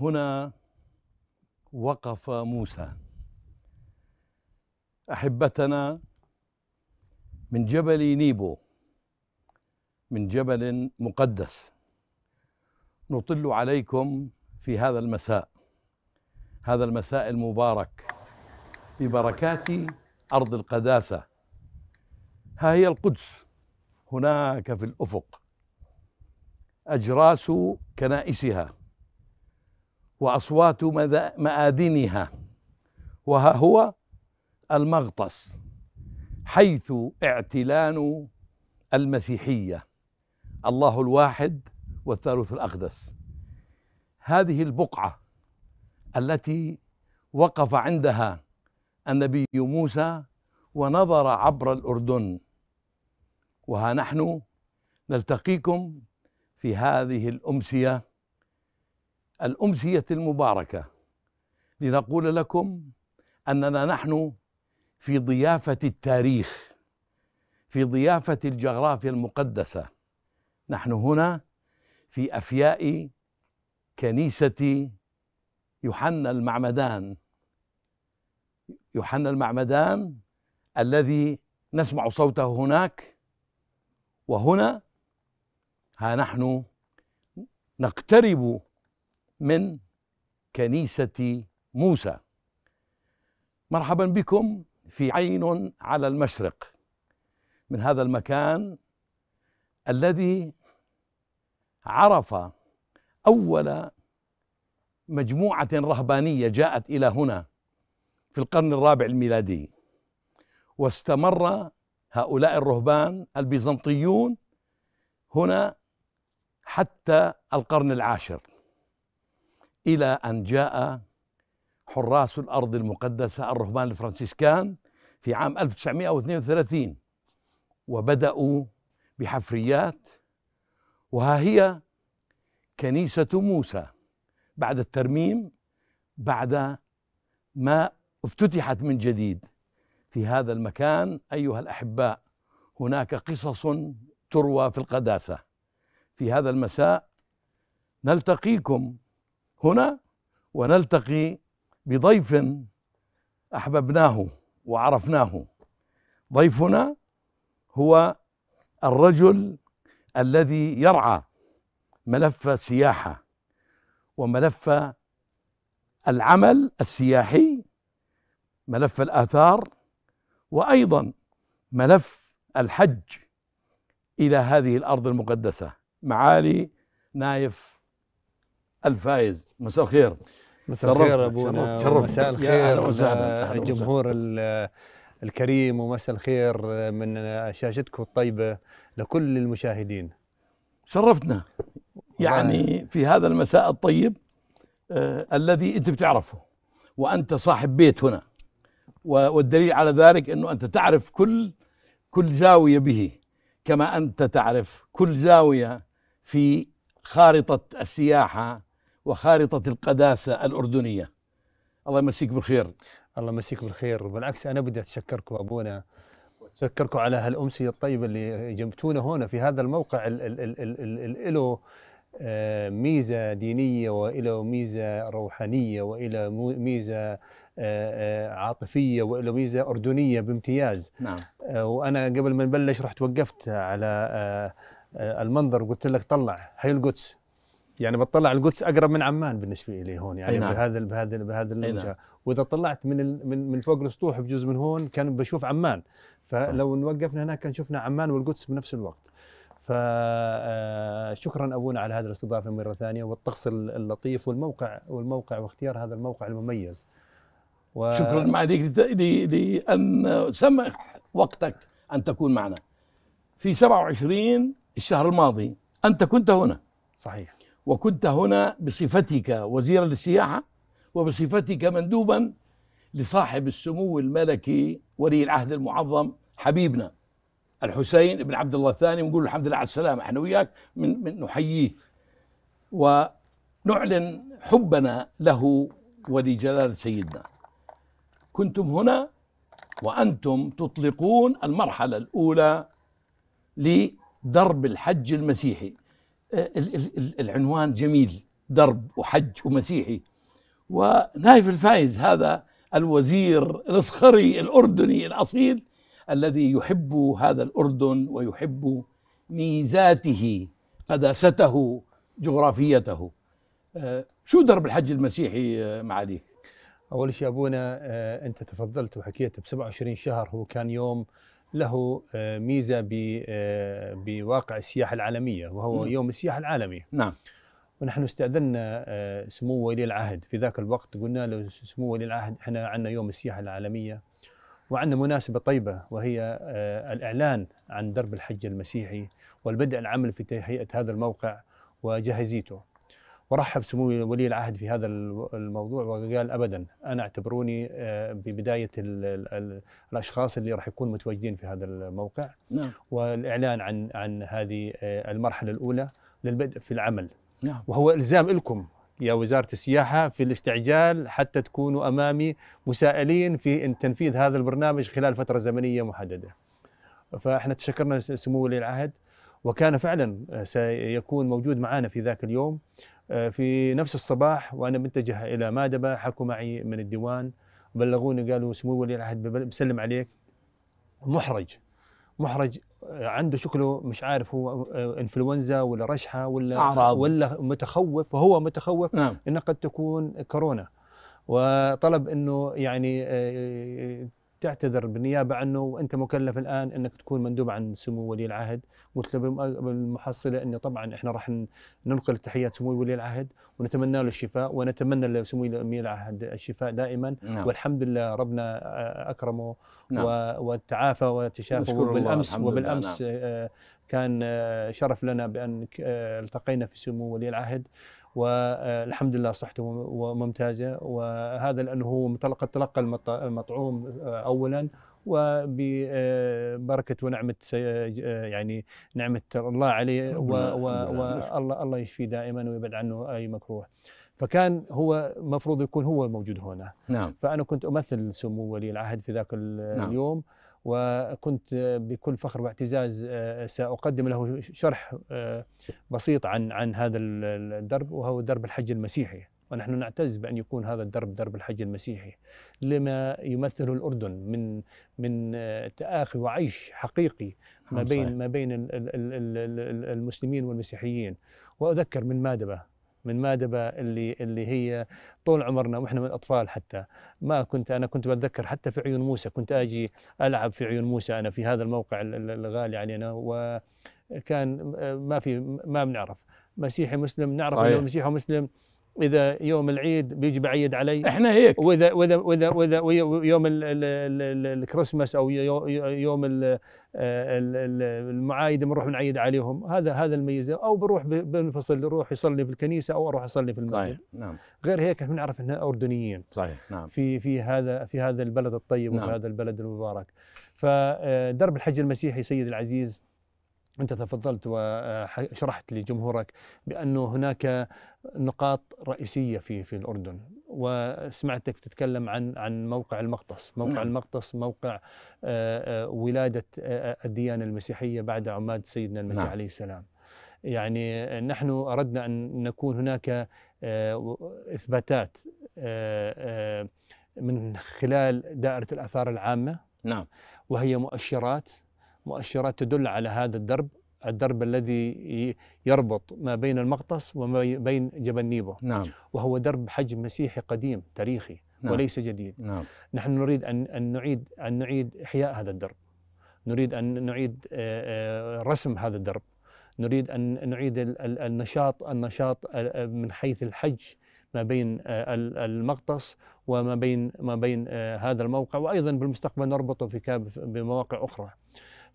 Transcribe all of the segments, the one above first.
هنا وقف موسى احبتنا من جبل نيبو من جبل مقدس نطل عليكم في هذا المساء هذا المساء المبارك ببركات ارض القداسه ها هي القدس هناك في الافق اجراس كنائسها وأصوات مآذنها وها هو المغطس حيث اعتلان المسيحية الله الواحد والثالوث الأقدس هذه البقعة التي وقف عندها النبي موسى ونظر عبر الأردن وها نحن نلتقيكم في هذه الأمسية الأمسية المباركة لنقول لكم أننا نحن في ضيافة التاريخ في ضيافة الجغرافيا المقدسة نحن هنا في أفياء كنيسة يوحنا المعمدان يوحنا المعمدان الذي نسمع صوته هناك وهنا ها نحن نقترب من كنيسة موسى مرحبا بكم في عين على المشرق من هذا المكان الذي عرف أول مجموعة رهبانية جاءت إلى هنا في القرن الرابع الميلادي واستمر هؤلاء الرهبان البيزنطيون هنا حتى القرن العاشر إلى أن جاء حراس الأرض المقدسة الرهبان الفرنسيسكان في عام 1932 وبدأوا بحفريات وها هي كنيسة موسى بعد الترميم بعد ما افتتحت من جديد في هذا المكان أيها الأحباء هناك قصص تروى في القداسة في هذا المساء نلتقيكم هنا ونلتقي بضيف احببناه وعرفناه ضيفنا هو الرجل الذي يرعى ملف السياحه وملف العمل السياحي ملف الاثار وايضا ملف الحج الى هذه الارض المقدسه معالي نايف الفايز مساء الخير مساء الخير ابونا مساء الخير الجمهور الكريم ومساء الخير من شاشتكم الطيبه لكل المشاهدين شرفتنا يعني في هذا المساء الطيب آه الذي انت بتعرفه وانت صاحب بيت هنا والدليل على ذلك انه انت تعرف كل كل زاويه به كما انت تعرف كل زاويه في خارطه السياحه وخارطة القداسة الأردنية الله يمسيك بالخير الله يمسيك بالخير بالعكس أنا بدي أتشكركم أبونا أتشكركم على هالأمسية الطيبة اللي جبتونا هنا في هذا الموقع له آه، ميزة دينية وإله ميزة روحانية وإله ميزة آه، آه، عاطفية وإله ميزة أردنية بامتياز نعم وأنا قبل ما نبلش رحت وقفت على المنظر وقلت لك طلع هي القدس يعني بتطلع القدس اقرب من عمان بالنسبه لي هون يعني نعم. بهذا ال بهذا ال بهذا الوجهه نعم. واذا طلعت من من من فوق السطوح بجزء من هون كان بشوف عمان فلو صح. وقفنا هناك كان شفنا عمان والقدس بنفس الوقت فشكرا آه، ابونا على هذه الاستضافه مره ثانيه والطقس اللطيف والموقع والموقع واختيار هذا الموقع المميز و... شكرا معك لان سمح وقتك ان تكون معنا في 27 الشهر الماضي انت كنت هنا صحيح وكنت هنا بصفتك وزيرا للسياحة وبصفتك مندوبا لصاحب السمو الملكي ولي العهد المعظم حبيبنا الحسين بن عبد الله الثاني ونقول له الحمد لله على السلامة احنا وياك من, من نحييه ونعلن حبنا له ولجلالة سيدنا كنتم هنا وأنتم تطلقون المرحلة الأولى لدرب الحج المسيحي العنوان جميل درب وحج ومسيحي ونايف الفايز هذا الوزير الصخري الأردني الأصيل الذي يحب هذا الأردن ويحب ميزاته قداسته جغرافيته آه، شو درب الحج المسيحي آه، معاليك؟ أول شيء أبونا آه، أنت تفضلت وحكيت ب 27 شهر هو كان يوم له آه، ميزه آه، بواقع السياحه العالميه وهو نعم. يوم السياحه العالمي نعم ونحن استاذنا آه، سمو ولي العهد في ذاك الوقت قلنا له سمو ولي العهد احنا عندنا يوم السياحه العالميه وعندنا مناسبه طيبه وهي الاعلان عن درب الحج المسيحي والبدء العمل في تهيئه هذا الموقع وجهزيته ورحب سمو ولي العهد في هذا الموضوع وقال ابدا انا اعتبروني آه، ببدايه الـ الـ الاشخاص اللي راح يكونوا متواجدين في هذا الموقع نعم. والاعلان عن عن هذه آه، المرحله الاولى للبدء في العمل نعم. وهو الزام لكم يا وزاره السياحه في الاستعجال حتى تكونوا امامي مسائلين في تنفيذ هذا البرنامج خلال فتره زمنيه محدده. فاحنا تشكرنا سمو ولي العهد وكان فعلا آه، سيكون موجود معنا في ذاك اليوم آه، في نفس الصباح وانا متجه الى مادبه حكوا معي من الديوان بلغوني قالوا سمو ولي العهد بسلم عليك محرج محرج آه، عنده شكله مش عارف هو آه، انفلونزا ولا رشحه ولا أعراض. ولا متخوف وهو متخوف نعم. انه قد تكون كورونا وطلب انه يعني تعتذر بالنيابه عنه وانت مكلف الان انك تكون مندوب عن سمو ولي العهد قلت له بالمحصله انه طبعا احنا راح ننقل تحيات سمو ولي العهد ونتمنى له الشفاء ونتمنى لسمو ولي العهد الشفاء دائما نعم. والحمد لله ربنا اكرمه نعم. وتعافى وتشافى وبالامس وبالامس نعم. آه، كان آه، شرف لنا بان آه، التقينا في سمو ولي العهد والحمد لله صحته ممتازه وهذا لانه هو قد تلقى المطعوم آه، اولا وببركة آه، ونعمة آه، يعني نعمة الله عليه والله الله يشفيه دائما ويبعد عنه أي مكروه فكان هو مفروض يكون هو موجود هنا نعم. فأنا كنت أمثل سمو ولي العهد في ذاك نعم. اليوم نعم. وكنت بكل فخر واعتزاز آه، آه، ساقدم له شرح آه، بسيط عن عن هذا الدرب وهو درب الحج المسيحي ونحن نعتز بأن يكون هذا الدرب درب الحج المسيحي لما يمثله الأردن من من تآخي وعيش حقيقي ما نعم، بين ما بين المسلمين والمسيحيين وأذكر من مادبة من مادبه اللي اللي هي طول عمرنا واحنا من الاطفال حتى ما كنت انا كنت بتذكر حتى في عيون موسى كنت اجي العب في عيون موسى انا في هذا الموقع الغالي علينا وكان آه، ما في ما بنعرف مسيحي مسلم نعرف انه مسيحي ومسلم اذا يوم العيد بيجي بعيد علي احنا هيك واذا واذا واذا واذا يوم الكريسماس او يوم آه، المعايد بنروح بنعيد عليهم هذا هذا الميزه او بروح بنفصل روح يصلي في الكنيسه او اروح اصلي في المسجد صحيح نعم غير هيك احنا بنعرف اننا اردنيين صحيح نعم في في هذا في هذا البلد الطيب نعم. وفي هذا البلد المبارك فدرب آه، الحج المسيحي سيد العزيز أنت تفضلت وشرحت لجمهورك بأنه هناك نقاط رئيسية في في الأردن وسمعتك تتكلم عن عن موقع المقطس موقع نعم. المقطس موقع آه، آه، ولادة آه، الديانة المسيحية بعد عماد سيدنا المسيح نعم. عليه السلام يعني نحن أردنا أن نكون هناك إثباتات من خلال دائرة الآثار العامة نعم وهي مؤشرات مؤشرات تدل على هذا الدرب الدرب الذي يربط ما بين المغطس وما بين جبل نيبو نعم. وهو درب حجم مسيحي قديم تاريخي نعم. وليس جديد نعم. نحن نريد أن, أن نعيد أن نعيد إحياء هذا الدرب نريد أن نعيد رسم هذا الدرب نريد أن نعيد النشاط النشاط من حيث الحج ما بين المغطس وما بين ما بين هذا الموقع وأيضا بالمستقبل نربطه في بمواقع أخرى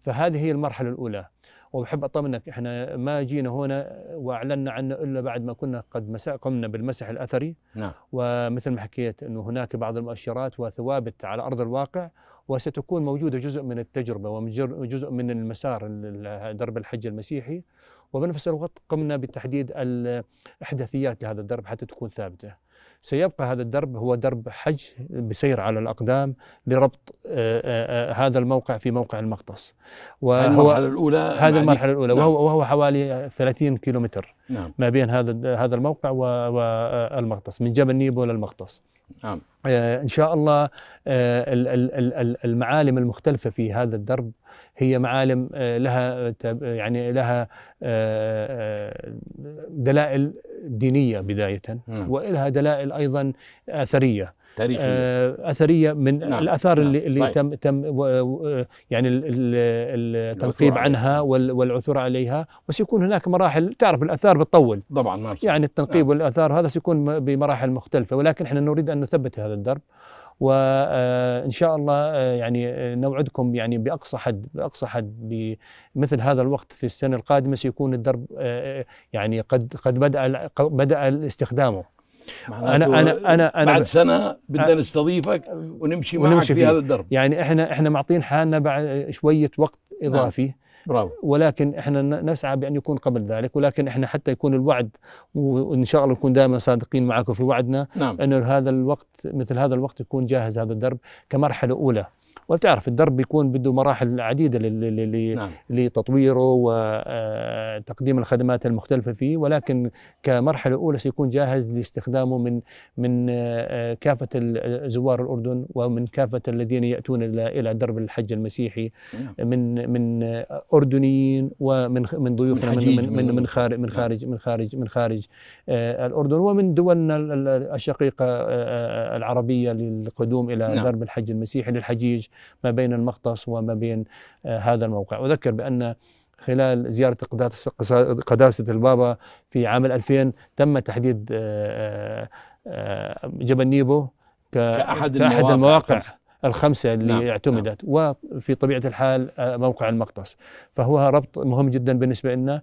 فهذه هي المرحلة الأولى وبحب أطمنك احنا ما جينا هنا وأعلنا عنه إلا بعد ما كنا قد مسا قمنا بالمسح الأثري نعم. ومثل ما حكيت أنه هناك بعض المؤشرات وثوابت على أرض الواقع وستكون موجودة جزء من التجربة وجزء من المسار درب الحج المسيحي وبنفس الوقت قمنا بتحديد الإحداثيات لهذا الدرب حتى تكون ثابتة سيبقى هذا الدرب هو درب حج بسير على الأقدام لربط آه، آه، آه، هذا الموقع في موقع المغطس وهو المرحلة الأولى هذا يعني المرحلة الأولى نعم. وهو, حوالي 30 كيلومتر نعم. ما بين هذا هذا الموقع والمغطس من جبل نيبو للمغطس نعم. ان شاء الله المعالم المختلفه في هذا الدرب هي معالم آه، لها يعني لها آه، آه، دلائل دينيه بدايه نعم. ولها دلائل ايضا اثريه تاريخية أثرية من نعم. الآثار نعم. اللي, اللي طيب. تم تم يعني التنقيب عنها والعثور عليها وسيكون هناك مراحل تعرف الآثار بتطول طبعا ما يعني التنقيب نعم. والآثار هذا سيكون بمراحل مختلفة ولكن احنا نريد أن نثبت هذا الدرب وان شاء الله آه، يعني آه، نوعدكم يعني باقصى حد باقصى حد بمثل هذا الوقت في السنه القادمه سيكون الدرب آه، يعني قد قد بدا بدا استخدامه انا انا انا انا بعد سنه بدنا نستضيفك ونمشي, ونمشي معك في هذا الدرب يعني احنا احنا معطين حالنا بعد شويه وقت اضافي نعم. برافو ولكن احنا نسعى بان يكون قبل ذلك ولكن احنا حتى يكون الوعد وان شاء الله نكون دائما صادقين معكم في وعدنا نعم. انه هذا الوقت مثل هذا الوقت يكون جاهز هذا الدرب كمرحله اولى وبتعرف الدرب بيكون بده مراحل عديدة نعم. لتطويره وتقديم آه، الخدمات المختلفة فيه ولكن كمرحلة أولى سيكون جاهز لاستخدامه من من آه، كافة زوار الأردن ومن كافة الذين يأتون إلى درب الحج المسيحي نعم. من من أردنيين ومن من ضيوفنا من من من, من نعم. خارج من خارج من خارج من آه، خارج الأردن ومن دولنا الشقيقة العربية للقدوم إلى نعم. درب الحج المسيحي للحجيج ما بين المقطس وما بين آه، هذا الموقع أذكر بأن خلال زيارة قداسة البابا في عام 2000 تم تحديد آه، آه، جبل نيبو كأحد, كأحد المواقع, المواقع نعم. الخمسة اللي نعم. اعتمدت نعم. وفي طبيعة الحال موقع المقطس فهو ربط مهم جدا بالنسبة لنا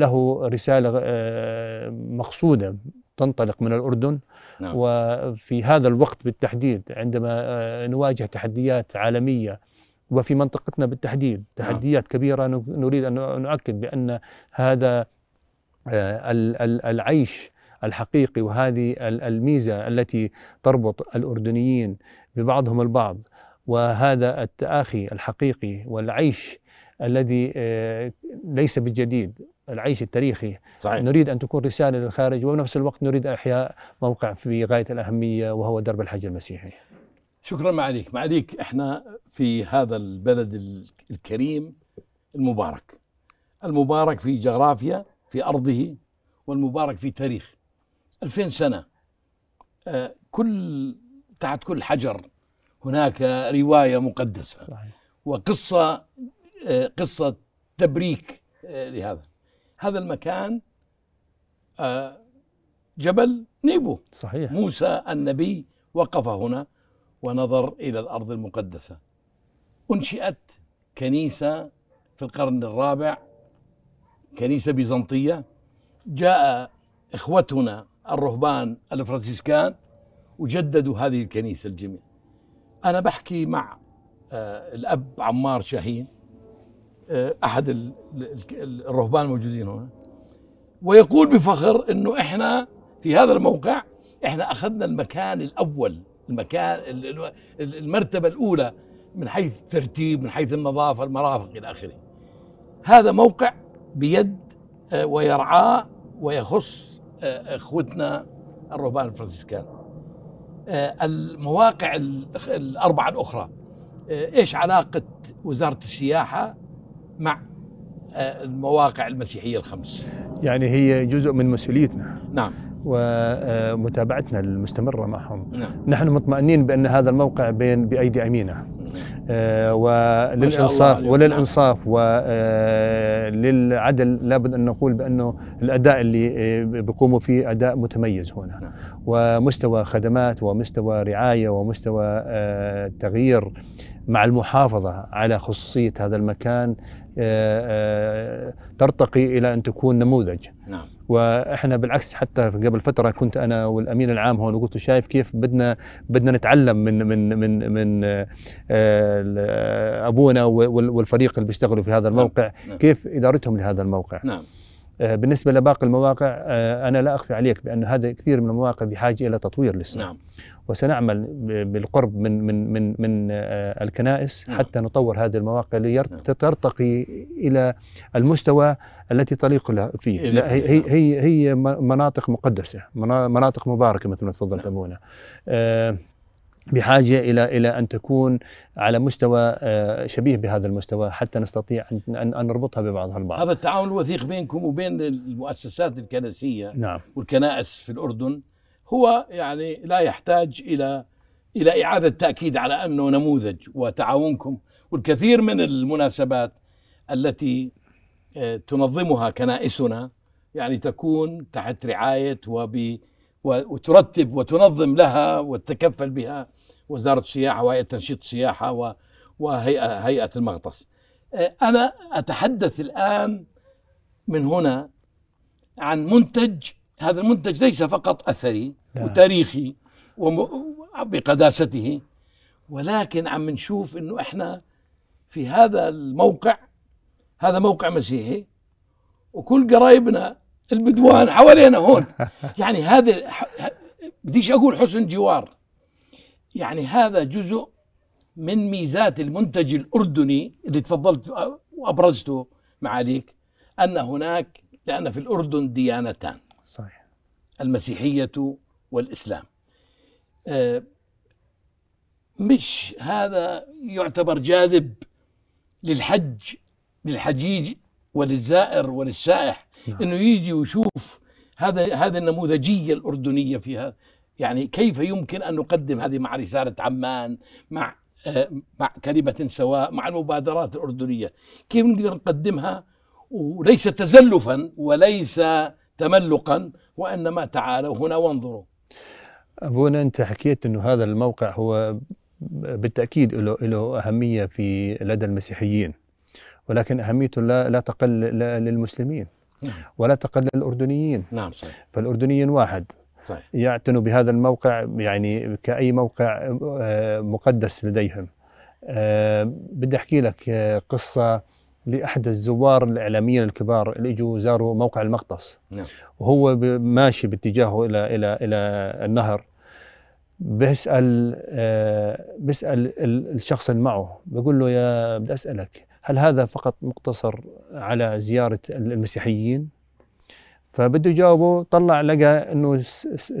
له رسالة مقصودة تنطلق من الأردن نعم. وفي هذا الوقت بالتحديد عندما آه، نواجه تحديات عالمية وفي منطقتنا بالتحديد نعم. تحديات كبيرة نريد أن نؤكد بأن هذا آه، العيش الحقيقي وهذه الميزة التي تربط الأردنيين ببعضهم البعض وهذا التآخي الحقيقي والعيش الذي آه، ليس بالجديد العيش التاريخي صحيح. نريد أن تكون رسالة للخارج وبنفس الوقت نريد إحياء موقع في غاية الأهمية وهو درب الحج المسيحي شكرا معاليك معاليك احنا في هذا البلد الكريم المبارك المبارك في جغرافيا في أرضه والمبارك في تاريخ 2000 سنة آه، كل تحت كل حجر هناك رواية مقدسة صحيح. وقصة آه، قصة تبريك آه، لهذا هذا المكان آه، جبل نيبو صحيح موسى النبي وقف هنا ونظر إلى الأرض المقدسة أنشئت كنيسة في القرن الرابع كنيسة بيزنطية جاء إخوتنا الرهبان الفرنسيسكان وجددوا هذه الكنيسة الجميلة أنا بحكي مع آه، الأب عمار شاهين آه، احد الرهبان الموجودين هنا ويقول بفخر انه احنا في هذا الموقع احنا اخذنا المكان الاول المكان المرتبه الاولى من حيث الترتيب من حيث النظافه المرافق الى اخره هذا موقع بيد آه، ويرعاه ويخص آه، اخوتنا الرهبان الفرنسيسكان المواقع الاربعه الاخرى ايش علاقه وزاره السياحه مع آه، المواقع المسيحيه الخمس. يعني هي جزء من مسؤوليتنا. نعم. ومتابعتنا آه، المستمرة معهم نعم. نحن مطمئنين بأن هذا الموقع بين بأيدي أمينة نعم. آه، وللإنصاف وللإنصاف وللعدل لابد أن نقول بأنه الأداء اللي بيقوموا فيه أداء متميز هنا نعم. ومستوى خدمات ومستوى رعاية ومستوى تغيير مع المحافظة على خصوصية هذا المكان آه، آه، ترتقي إلى أن تكون نموذج نعم. واحنا بالعكس حتى قبل فتره كنت انا والامين العام هون وقلت شايف كيف بدنا بدنا نتعلم من من من من آه، ابونا والفريق اللي بيشتغلوا في هذا نعم. الموقع نعم. كيف ادارتهم لهذا الموقع نعم بالنسبه لباقي المواقع انا لا اخفي عليك بان هذا كثير من المواقع بحاجه الى تطوير لسه نعم وسنعمل بالقرب من من من من آه، الكنائس نعم. حتى نطور هذه المواقع لترتقي الى المستوى التي تليق لها فيه لا هي نعم. هي هي مناطق مقدسه مناطق مباركه مثل ما تفضلت نعم. ابونا آه، بحاجة إلى إلى أن تكون على مستوى آه، شبيه بهذا المستوى حتى نستطيع أن أن نربطها ببعضها البعض. هذا التعاون الوثيق بينكم وبين المؤسسات الكنسية نعم. والكنائس في الأردن هو يعني لا يحتاج الى الى اعاده تاكيد على انه نموذج وتعاونكم والكثير من المناسبات التي آه، تنظمها كنائسنا يعني تكون تحت رعايه وب وترتب وتنظم لها وتتكفل بها وزاره السياحه وهيئه تنشيط السياحه وهيئه هيئه المغطس. آه، انا اتحدث الان من هنا عن منتج هذا المنتج ليس فقط أثري لا. وتاريخي وبقداسته ولكن عم نشوف انه احنا في هذا الموقع هذا موقع مسيحي وكل قرايبنا البدوان حوالينا هون يعني هذا بديش اقول حسن جوار يعني هذا جزء من ميزات المنتج الاردني اللي تفضلت وابرزته معاليك ان هناك لان في الاردن ديانتان المسيحية والإسلام آه، مش هذا يعتبر جاذب للحج للحجيج وللزائر وللسائح نعم. انه يجي ويشوف هذا هذه النموذجيه الاردنيه فيها يعني كيف يمكن ان نقدم هذه مع رساله عمان مع آه، مع كلمه سواء مع المبادرات الاردنيه كيف نقدر نقدمها وليس تزلفا وليس تملقا وإنما تعالوا هنا وانظروا أبونا أنت حكيت أنه هذا الموقع هو بالتأكيد له, له أهمية في لدى المسيحيين ولكن أهميته لا, لا تقل للمسلمين نعم. ولا تقل للأردنيين نعم صحيح. فالأردنيين واحد صحيح. يعتنوا بهذا الموقع يعني كأي موقع آه، مقدس لديهم آه، بدي أحكي لك آه، قصة لاحد الزوار الاعلاميين الكبار اللي اجوا زاروا موقع المقطس نعم. وهو ماشي باتجاهه الى الى الى النهر بيسال آه بيسال الشخص اللي معه بقول له يا بدي اسالك هل هذا فقط مقتصر على زياره المسيحيين؟ فبده يجاوبه طلع لقى انه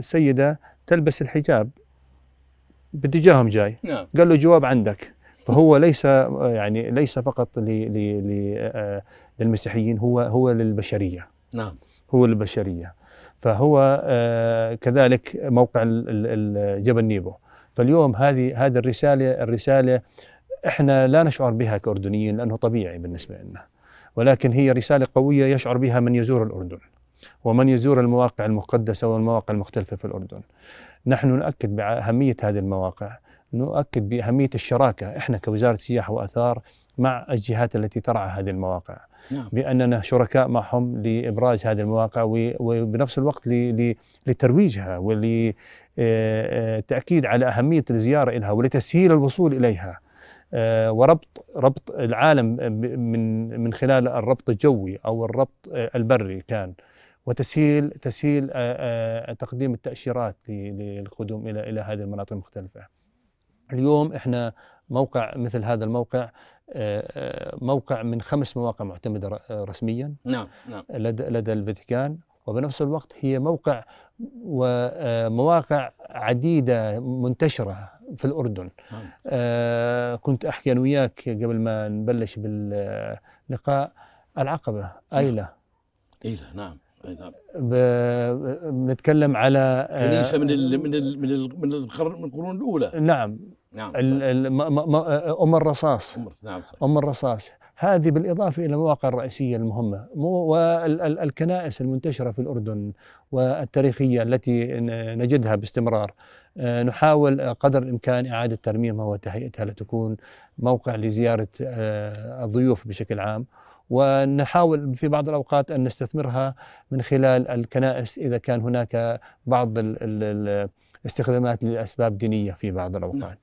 سيده تلبس الحجاب باتجاههم جاي نعم. قال له جواب عندك فهو ليس يعني ليس فقط آه، للمسيحيين هو هو للبشريه نعم هو للبشريه فهو آه، كذلك موقع جبل نيبو فاليوم هذه هذه الرساله الرساله احنا لا نشعر بها كاردنيين لانه طبيعي بالنسبه لنا ولكن هي رساله قويه يشعر بها من يزور الاردن ومن يزور المواقع المقدسه والمواقع المختلفه في الاردن نحن نؤكد باهميه هذه المواقع نؤكد باهميه الشراكه احنا كوزاره سياحه واثار مع الجهات التي ترعى هذه المواقع نعم. باننا شركاء معهم لابراز هذه المواقع وبنفس الوقت لترويجها ولتاكيد آه، آه، على اهميه الزياره لها ولتسهيل الوصول اليها آه، وربط ربط العالم من من خلال الربط الجوي او الربط البري كان وتسهيل تسهيل تقديم التاشيرات للقدوم الى الى هذه المناطق المختلفه. اليوم احنا موقع مثل هذا الموقع آه، آه، موقع من خمس مواقع معتمده آه، رسميا نعم نعم لدى, لدى الفاتيكان وبنفس الوقت هي موقع ومواقع عديدة منتشرة في الأردن نعم. كنت أحكي أنا وياك قبل ما نبلش باللقاء العقبة نعم. أيلة أيلة نعم نعم. بنتكلم على كنيسه آه، يعني من الـ من الـ من الـ من, من القرون الاولى نعم نعم ام الرصاص نعم ام الرصاص هذه بالإضافة إلى المواقع الرئيسية المهمة والكنائس المنتشرة في الأردن والتاريخية التي نجدها باستمرار آه، نحاول قدر الإمكان إعادة ترميمها وتهيئتها لتكون موقع لزيارة آه، الضيوف بشكل عام ونحاول في بعض الأوقات أن نستثمرها من خلال الكنائس إذا كان هناك بعض الاستخدامات لأسباب دينية في بعض الأوقات نعم.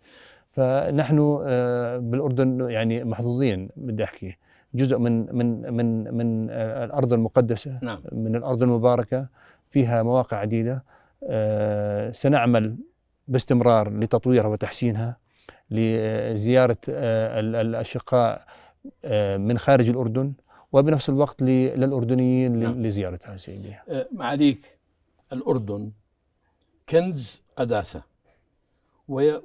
فنحن آه، بالأردن يعني محظوظين بدي أحكي جزء من من من من الارض المقدسه نعم. من الارض المباركه فيها مواقع عديده آه، سنعمل باستمرار لتطويرها وتحسينها لزياره آه، الاشقاء آه، من خارج الأردن وبنفس الوقت للأردنيين نعم. لزيارتها سيدي آه، معاليك الأردن كنز قداسة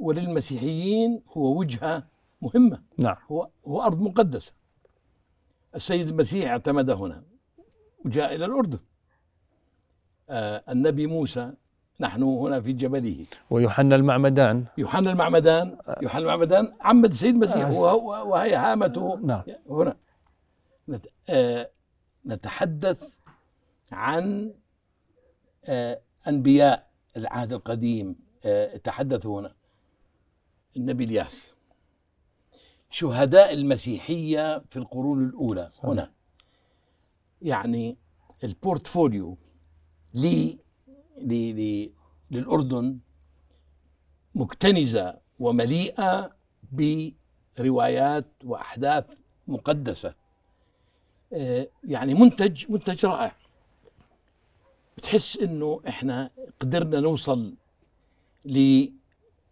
وللمسيحيين هو وجهة مهمة نعم هو, هو أرض مقدسة السيد المسيح اعتمد هنا وجاء إلى الأردن آه، النبي موسى نحن هنا في جبله ويوحنا المعمدان يوحنا المعمدان يوحنا المعمدان عمد السيد المسيح آه. وهي هامته نعم هنا آه، نتحدث عن آه، أنبياء العهد القديم تحدثوا هنا النبي الياس شهداء المسيحية في القرون الأولى صحيح. هنا يعني البورتفوليو لي للأردن مكتنزة ومليئة بروايات وأحداث مقدسة آه، يعني منتج منتج رائع بتحس انه احنا قدرنا نوصل ل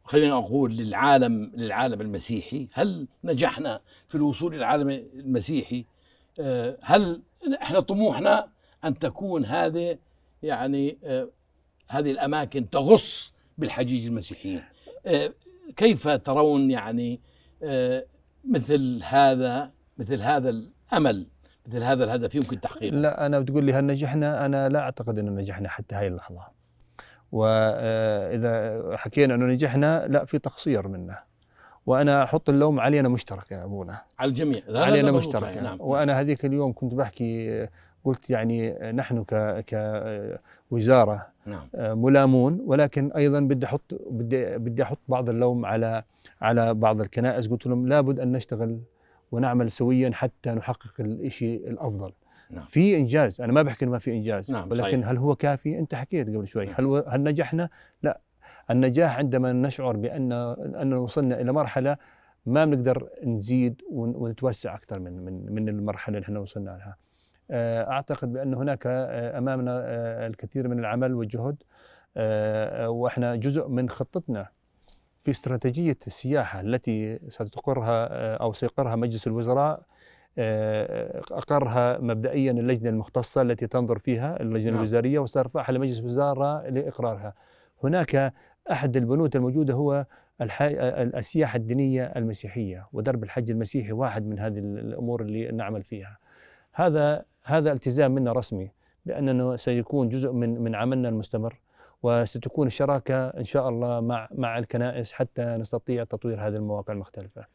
خلينا اقول للعالم للعالم المسيحي هل نجحنا في الوصول للعالم المسيحي آه، هل احنا طموحنا ان تكون هذه يعني آه، هذه الأماكن تغص بالحجيج المسيحيين آه، كيف ترون يعني آه، مثل هذا مثل هذا الأمل مثل هذا الهدف يمكن تحقيقه لا أنا بتقول لي هل نجحنا أنا لا أعتقد ان نجحنا حتى هاي اللحظة وإذا آه، حكينا أنه نجحنا لا في تقصير منا وانا احط اللوم علينا مشترك يا ابونا على الجميع علينا مشترك نعم. وانا هذيك اليوم كنت بحكي قلت يعني آه، نحن ك كوزاره آه، نعم. آه، ملامون ولكن ايضا بدي احط بدي بدي احط بعض اللوم على على بعض الكنائس قلت لهم لابد ان نشتغل ونعمل سويا حتى نحقق الشيء الافضل نعم. في انجاز انا ما بحكي انه ما في انجاز نعم. ولكن صحيح. هل هو كافي انت حكيت قبل شوي نعم. هل هل نجحنا لا النجاح عندما نشعر بان اننا وصلنا الى مرحله ما بنقدر نزيد ونتوسع اكثر من من من المرحله اللي احنا وصلنا لها آه، اعتقد بان هناك آه، امامنا آه، الكثير من العمل والجهد واحنا جزء من خطتنا في استراتيجيه السياحه التي ستقرها او سيقرها مجلس الوزراء اقرها مبدئيا اللجنه المختصه التي تنظر فيها اللجنه نعم. الوزاريه وسترفعها لمجلس الوزاره لاقرارها. هناك احد البنود الموجوده هو السياحه الدينيه المسيحيه ودرب الحج المسيحي واحد من هذه الامور اللي نعمل فيها. هذا هذا التزام منا رسمي باننا سيكون جزء من من عملنا المستمر وستكون الشراكه ان شاء الله مع مع الكنائس حتى نستطيع تطوير هذه المواقع المختلفه.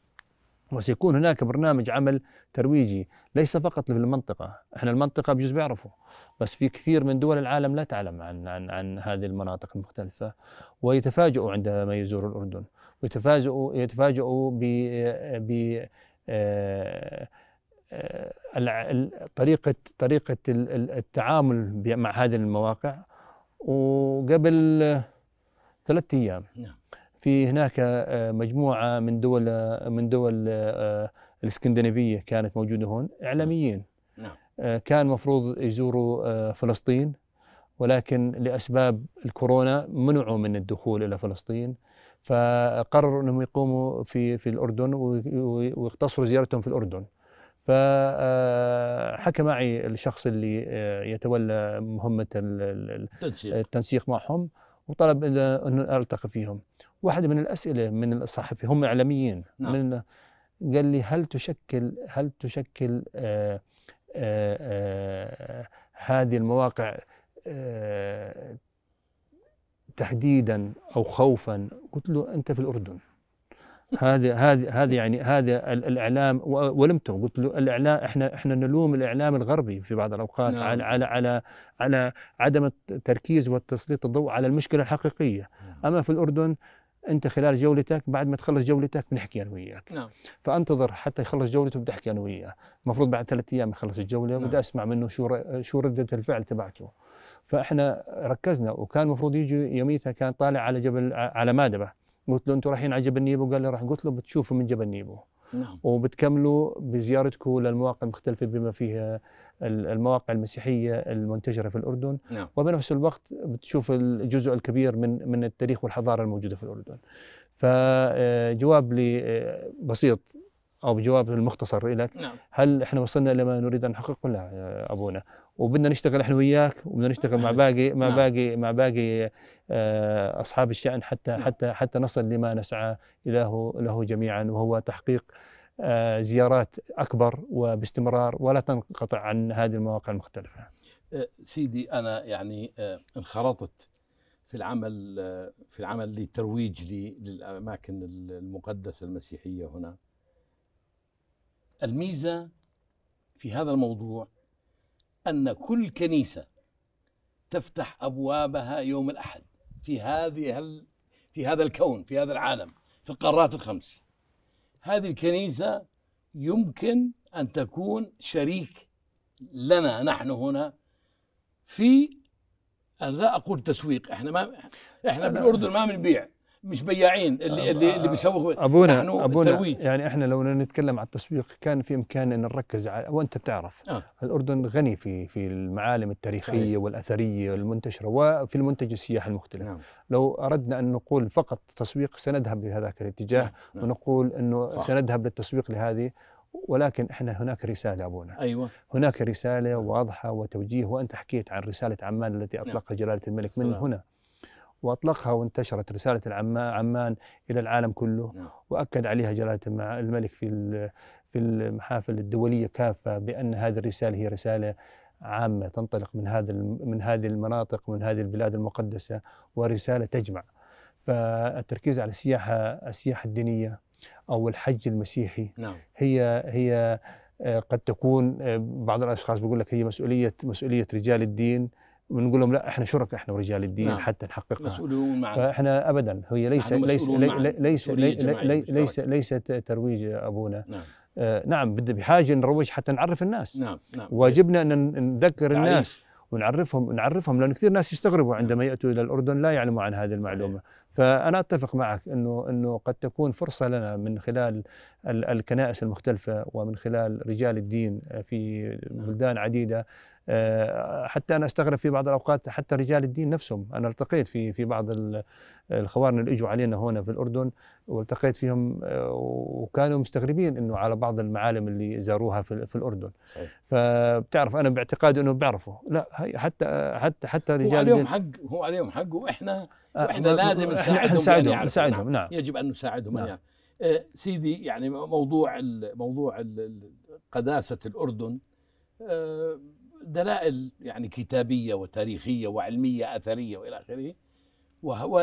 وسيكون هناك برنامج عمل ترويجي ليس فقط للمنطقه، احنا المنطقه بجزء بيعرفوا بس في كثير من دول العالم لا تعلم عن عن عن هذه المناطق المختلفه ويتفاجؤوا عندما يزوروا الاردن ويتفاجؤوا يتفاجؤوا ب ب آه، آه، طريقة طريقة التعامل مع هذه المواقع وقبل ثلاثة أيام نعم. في هناك آه، مجموعة من دول آه، من دول الاسكندنافية كانت موجودة هون نعم. إعلاميين نعم. كان مفروض يزوروا فلسطين ولكن لأسباب الكورونا منعوا من الدخول إلى فلسطين فقرروا أنهم يقوموا في في الأردن ويقتصروا زيارتهم في الأردن فحكى معي الشخص اللي آه، يتولى مهمة التنسيق, التنسيق معهم وطلب أن ألتقي فيهم واحده من الأسئلة من الصحفي هم إعلاميين نعم. من قال لي هل تشكل هل تشكل آآ آه، آآ آه، هذه المواقع تحديدا أو خوفا قلت له أنت في الأردن هذا هذا هذا يعني هذا الاعلام ولمته قلت له الاعلام احنا احنا نلوم الاعلام الغربي في بعض الاوقات نعم. على على على على عدم التركيز والتسليط الضوء على المشكله الحقيقيه نعم. اما في الاردن انت خلال جولتك بعد ما تخلص جولتك بنحكي انا وياك نعم. فانتظر حتى يخلص جولته بدي احكي انا وياه المفروض بعد ثلاث ايام يخلص الجوله نعم. بدي اسمع منه شو شو رده الفعل تبعته فاحنا ركزنا وكان المفروض يجي يوميتها كان طالع على جبل على مادبه قلت له انتم رايحين على جبل نيبو قال لي راح قلت له بتشوفوا من جبل نيبو نعم. وبتكملوا بزيارتكم للمواقع المختلفة بما فيها المواقع المسيحية المنتشرة في الأردن نعم. وبنفس الوقت بتشوف الجزء الكبير من من التاريخ والحضارة الموجودة في الأردن فجواب آه، لي آه، بسيط أو بجواب المختصر لك نعم. هل إحنا وصلنا لما نريد أن نحققه؟ لا أبونا وبدنا نشتغل احنا وياك وبدنا نشتغل مع نعم. باقي مع باقي مع آه، باقي اصحاب الشان حتى نعم. حتى حتى نصل لما نسعى له له جميعا وهو تحقيق آه، زيارات اكبر وباستمرار ولا تنقطع عن هذه المواقع المختلفه. آه، سيدي انا يعني انخرطت في العمل في العمل للترويج للاماكن المقدسه المسيحيه هنا. الميزه في هذا الموضوع أن كل كنيسة تفتح أبوابها يوم الأحد في هذه في هذا الكون في هذا العالم في القارات الخمس هذه الكنيسة يمكن أن تكون شريك لنا نحن هنا في أنا لا أقول تسويق احنا ما احنا بالأردن ما بنبيع مش بياعين اللي اللي, اللي بيسوقوا ابونا ابونا الترويج. يعني احنا لو نتكلم عن التسويق كان في امكان ان نركز على وانت بتعرف آه. الاردن غني في في المعالم التاريخيه آه. والاثريه المنتشره وفي المنتج السياحي المختلف نعم. لو اردنا ان نقول فقط تسويق سنذهب بهذاك الاتجاه نعم. نعم. ونقول انه صح. سنذهب للتسويق لهذه ولكن احنا هناك رساله ابونا ايوه هناك رساله نعم. واضحه وتوجيه وانت حكيت عن رساله عمان التي نعم. اطلقها نعم. جلاله الملك من هنا وأطلقها وانتشرت رسالة عمان إلى العالم كله نعم. وأكد عليها جلالة الملك في في المحافل الدولية كافة بأن هذه الرسالة هي رسالة عامة تنطلق من هذا من هذه المناطق ومن هذه البلاد المقدسة ورسالة تجمع فالتركيز على السياحة السياحة الدينية أو الحج المسيحي نعم. هي هي آه، قد تكون آه، بعض الأشخاص بيقول لك هي مسؤولية مسؤولية رجال الدين بنقول لهم لا احنا شركاء احنا ورجال الدين نعم. حتى نحققها مسؤولون معنا فاحنا ابدا هي ليس ليس ليس ليس ليست ترويج ابونا نعم. آه نعم بدنا بحاجه نروج حتى نعرف الناس نعم نعم واجبنا ان نذكر تعريف. الناس ونعرفهم نعرفهم لان كثير ناس يستغربوا نعم. عندما ياتوا الى الاردن لا يعلموا عن هذه المعلومه فانا اتفق معك انه انه قد تكون فرصه لنا من خلال الكنائس المختلفه ومن خلال رجال الدين في نعم. بلدان عديده آه، حتى انا استغرب في بعض الاوقات حتى رجال الدين نفسهم انا التقيت في في بعض الخوارن اللي اجوا علينا هنا في الاردن والتقيت فيهم آه، وكانوا مستغربين انه على بعض المعالم اللي زاروها في, في الاردن صحيح. فبتعرف انا باعتقادي انه بيعرفوا لا حتى حتى حتى رجال هو عليهم حق هو عليهم حق واحنا آه، واحنا لازم نساعدهم يعني نساعدهم نساعدهم نعم يجب ان نساعدهم نعم. يعني. سيدي يعني موضوع موضوع قداسه الاردن دلائل يعني كتابية وتاريخية وعلمية أثرية وإلى آخره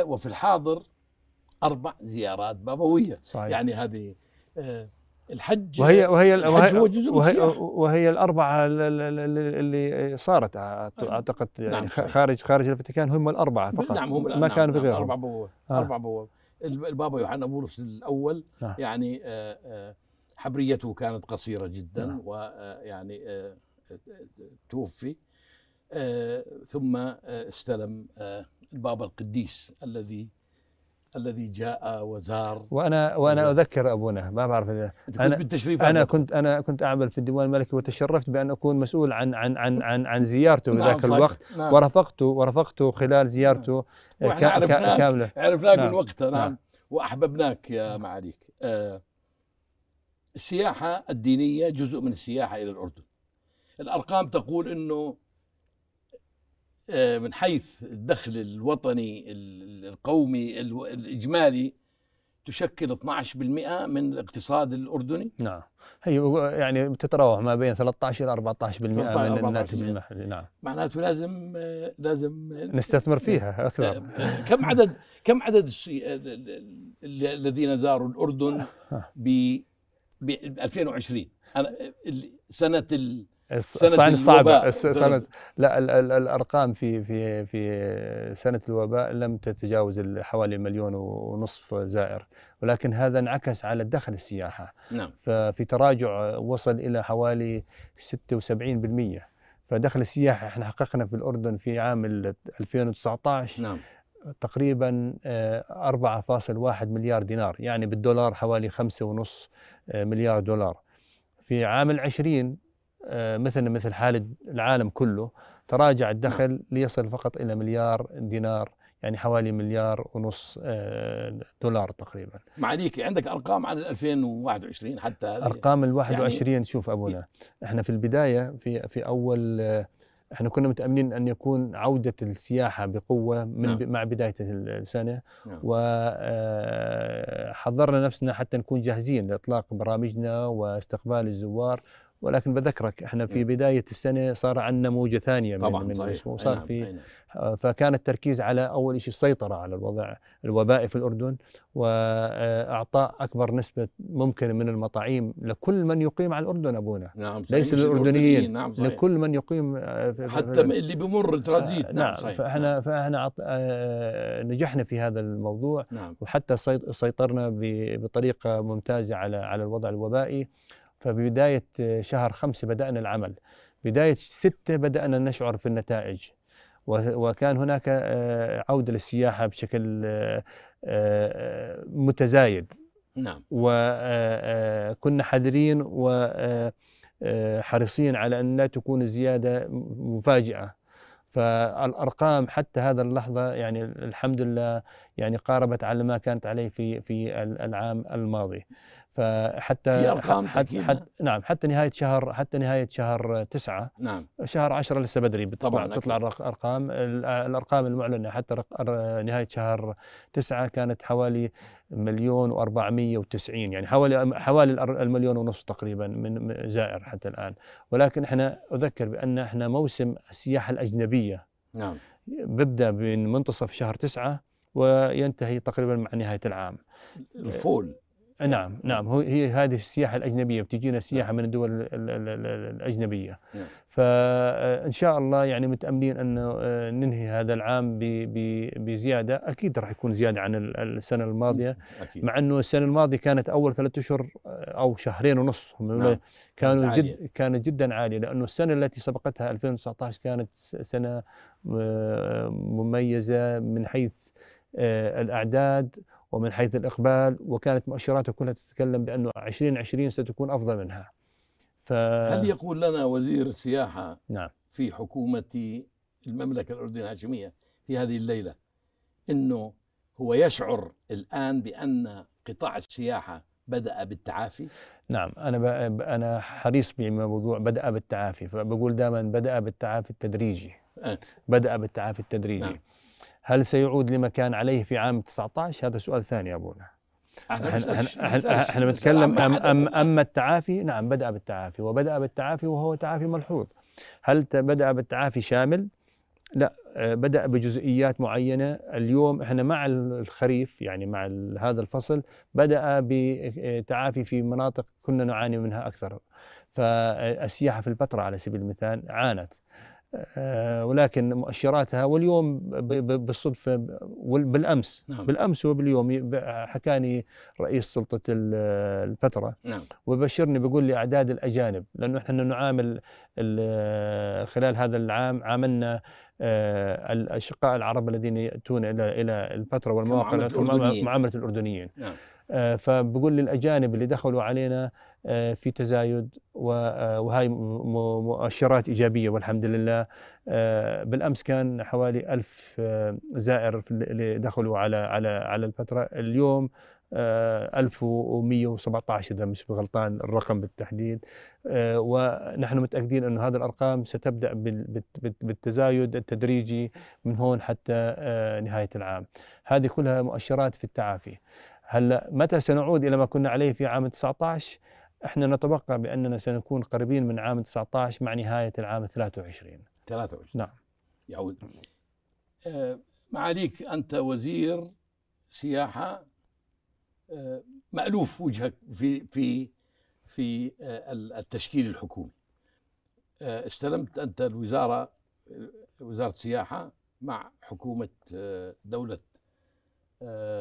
وفي الحاضر أربع زيارات بابوية صحيح. يعني هذه آه، الحج وهي وهي الحج هو جزء وهي, وهي الاربعه اللي صارت اعتقد نعم. يعني نعم خارج خارج الفاتيكان هم الاربعه فقط نعم هم ما نعم كانوا في غيرهم اربع بواب آه. اربع بوابة البابا يوحنا بولس الاول نعم يعني آه، حبريته كانت قصيره جدا نعم ويعني توفي آه، ثم آه، استلم آه، البابا القديس الذي الذي جاء وزار وانا وانا اذكر ابونا ما بعرف اذا انا بالتشريف انا كنت انا كنت اعمل في الديوان الملكي وتشرفت بان اكون مسؤول عن عن عن عن, عن زيارته في نعم، ذاك الوقت نعم ورافقته ورافقته خلال زيارته نعم كا عرفناك كامله عرفناك نعم من وقتها نعم, نعم واحببناك يا معاليك آه السياحه الدينيه جزء من السياحه الى الاردن الأرقام تقول أنه آه، من حيث الدخل الوطني القومي الإجمالي تشكل 12% من الاقتصاد الأردني نعم هي يعني تتراوح ما بين 13 إلى 14% من الناتج المحلي نعم معناته لازم لازم نستثمر فيها أكثر آه، كم عدد كم عدد الذين زاروا الأردن ب 2020 سنة ال السنة الصعبة سنة لا ال ال الأرقام في في في سنة الوباء لم تتجاوز حوالي مليون ونصف زائر ولكن هذا انعكس على دخل السياحة نعم ففي تراجع وصل إلى حوالي 76% فدخل السياحة احنا حققنا في الأردن في عام 2019 نعم تقريبا 4.1 آه، مليار دينار يعني بالدولار حوالي 5.5 آه، مليار دولار في عام العشرين آه، مثل مثل حال العالم كله تراجع الدخل نعم. ليصل فقط إلى مليار دينار يعني حوالي مليار ونص آه، دولار تقريبا معليك عندك ارقام عن 2021 حتى ارقام ال 21 يعني شوف ابونا إيه. احنا في البدايه في في اول آه، احنا كنا متاملين ان يكون عوده السياحه بقوه من نعم. مع بدايه السنه نعم. وحضرنا نفسنا حتى نكون جاهزين لاطلاق برامجنا واستقبال الزوار ولكن بذكرك احنا في إيه. بدايه السنه صار عندنا موجه ثانيه طبعا من صحيح. وصار نعم، في نعم. آه، فكان التركيز على اول شيء السيطره على الوضع الوبائي في الاردن واعطاء اكبر نسبه ممكنه من المطاعيم لكل من يقيم على الاردن ابونا نعم صحيح. ليس للاردنيين نعم لكل من يقيم آه، في حتى اللي بمر ترانزيت آه، نعم،, نعم صحيح. فاحنا نعم. فاحنا عط... نجحنا في هذا الموضوع نعم. وحتى سيطرنا بطريقه ممتازه على على الوضع الوبائي فبداية شهر خمسة بدأنا العمل بداية ستة بدأنا نشعر في النتائج وكان هناك آه، عودة للسياحة بشكل آه، آه، متزايد نعم وكنا حذرين وحريصين على أن لا تكون الزيادة مفاجئة فالارقام حتى هذا اللحظه يعني الحمد لله يعني قاربت على ما كانت عليه في في العام الماضي فحتى في أرقام حتى, حتى نعم حتى نهايه شهر حتى نهايه شهر تسعة نعم شهر 10 لسه بدري بتطلع طبعا تطلع الارقام الارقام المعلنه حتى نهايه شهر تسعة كانت حوالي مليون و490 يعني حوالي حوالي المليون ونص تقريبا من زائر حتى الان ولكن احنا اذكر بان احنا موسم السياحه الاجنبيه نعم ببدا من منتصف شهر تسعة وينتهي تقريبا مع نهايه العام. الفول آه، نعم نعم هو هي هذه السياحه الاجنبيه بتجينا سياحه نعم. من الدول الاجنبيه نعم. فان آه، شاء الله يعني متاملين انه آه، ننهي هذا العام بزياده اكيد راح يكون زياده عن السنه الماضيه أكيد. مع انه السنه الماضيه كانت اول ثلاثة اشهر او شهرين ونص نعم. كانوا عالية. جد كانت جدا عاليه لانه السنه التي سبقتها 2019 كانت سنه مميزه من حيث آه، الأعداد ومن حيث الإقبال وكانت مؤشراته كلها تتكلم بأنه 2020 ستكون أفضل منها ف... هل يقول لنا وزير السياحة نعم. في حكومة المملكة الأردنية الهاشمية في هذه الليلة أنه هو يشعر الآن بأن قطاع السياحة بدأ بالتعافي نعم أنا أنا حريص بموضوع بدأ بالتعافي فبقول دائما بدأ بالتعافي التدريجي أه. بدأ بالتعافي التدريجي نعم. هل سيعود لمكان عليه في عام 19 هذا سؤال ثاني يا أبونا احنا بنتكلم أم أم أما التعافي نعم بدأ بالتعافي وبدأ بالتعافي وهو تعافي ملحوظ هل بدأ بالتعافي شامل؟ لا آه، بدأ بجزئيات معينة اليوم احنا مع الخريف يعني مع هذا الفصل بدأ بتعافي في مناطق كنا نعاني منها أكثر فالسياحة في البتراء على سبيل المثال عانت آه، ولكن مؤشراتها واليوم بالصدفه بالامس نعم. بالامس وباليوم حكاني رئيس سلطه الفتره نعم. وبشرني بيقول لي اعداد الاجانب لانه احنا نعامل خلال هذا العام عاملنا آه، الاشقاء العرب الذين ياتون الى الى الفتره والمواقع معامله الاردنيين نعم. آه، فبقول لي الاجانب اللي دخلوا علينا آه، في تزايد آه، وهاي مؤشرات إيجابية والحمد لله آه، بالأمس كان حوالي ألف زائر اللي دخلوا على على على الفترة اليوم 1117 اذا مش بغلطان الرقم بالتحديد ونحن متاكدين انه هذه الارقام ستبدا بالتزايد التدريجي من هون حتى نهايه العام هذه كلها مؤشرات في التعافي هلا متى سنعود الى ما كنا عليه في عام 19 احنا نتوقع باننا سنكون قريبين من عام 19 مع نهايه العام 23 23 نعم يعود آه، معاليك انت وزير سياحه آه، مألوف وجهك في في في آه، التشكيل الحكومي استلمت انت الوزاره وزاره السياحه مع حكومه دوله